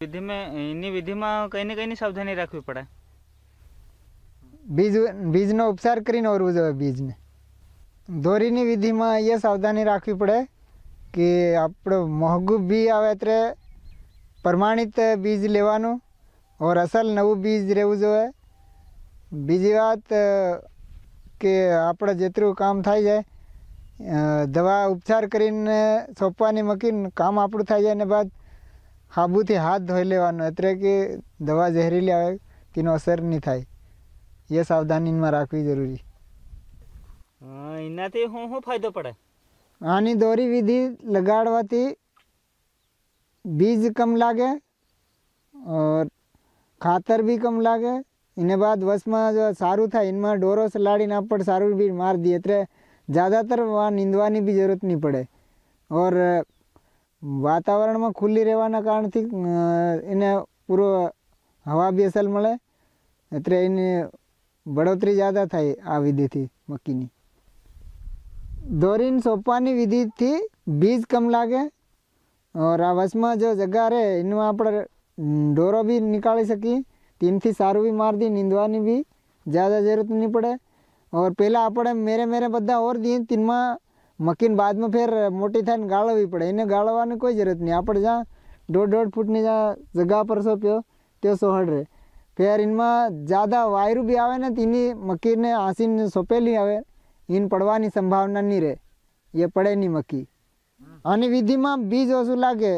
विधि में इन विधि में कहीं कहीं सावधानी रखी पड़े बीज बीज ना उपचार कर बीज ने दोरी विधि में ये सावधानी रखी पड़े कि आप मोहगू बी आए तरह प्रमाणित बीज लेवा और असल नव बीज रहू जो है बीजी बात के आप जितरु काम थे जाए दवा उपचार कर सौंपा मकीन काम आप बाद हाबू थी हाथ धोई लेते कि दवा जहरीली आए तीन असर नहीं थाय ये सावधानी में राखी जरूरी हाँ, इना हाँ, थी पड़े आनी दौरी विधि लगाड़ी बीज कम लागे और खातर भी कम लागे इन बाद वस में जो सारूँ थे इनमें डोरो सलाड़ी ना पड़े सारू बीज मार दिए अतरे ज़्यादातर वहाँ नींदवा भी जरूरत नहीं पड़े और વાતાવરણમાં ખુલ્લી રહેવાના કારણથી એને પૂરો હવા બેસલ મળે એટલે એને બઢોતરી જ્યાદા થાય આ વિધિથી મક્કીની દોરીને સોંપવાની વિધિથી બીજ કમ લાગે ઓર આ વસમાં જો જગા રહે એનું આપણે ડોરો બી નીકાળી શકીએ ટીમથી સારું બી માર મારતી નીંદવાની બી જ્યાદા જરૂરત નહીં પડે ઓર પહેલાં આપણે મેરે મેરે બધા ઓર દીએ તીનમાં મકીને બાદમાં ફેર મોટી થઈને ગાળવવી પડે એને ગાળવવાની કોઈ જરૂરત નહીં આપણે જ્યાં દોઢ દોઢ ફૂટની જ્યાં જગા પર સોંપ્યો તે સોહડ રહે ફેર એમાં જ્યાદા વાયરું બી આવે ને તો એની મકીને આસીને સોંપેલી આવે એને પડવાની સંભાવના નહીં રહે એ પડે નહીં મકી આની વિધિમાં બીજ ઓછું લાગે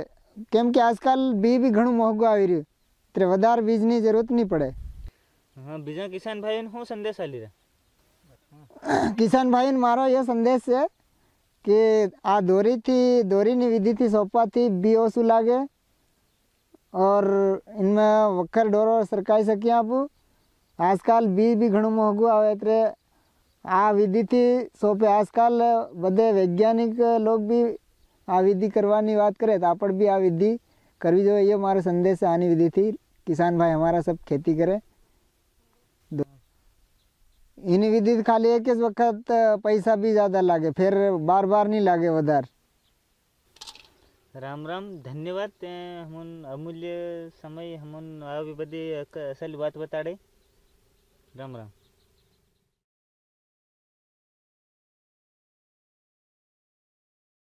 કેમ કે આજકાલ બી બી ઘણું મોંઘું આવી રહ્યું ત્યારે વધારે બીજની જરૂરત નહીં પડે હા બીજા કિસાન ભાઈને હું સંદેશ આલી રહ્યા કિસાન ભાઈને મારો એ સંદેશ છે कि કે આ દોરીથી દોરીની વિધિથી बी ओ ઓછું લાગે और इनमें वखर डोरो सरकाई सकी आप आजकल बी भी घणो मोहगो आवे एतरे आ विधि थी सोपे आजकल बदे वैज्ञानिक लोग भी आ विधि करवानी बात करे तो आप भी आ विधि करवी जो ये हमारा संदेश आनी विधि थी किसान भाई हमारा सब खेती करे इन विधि खाली एक वक्त पैसा भी ज़्यादा लागे फिर बार बार नहीं लागे उधर राम राम धन्यवाद हम अमूल्य समय हम बदे असल बात बताड़े राम राम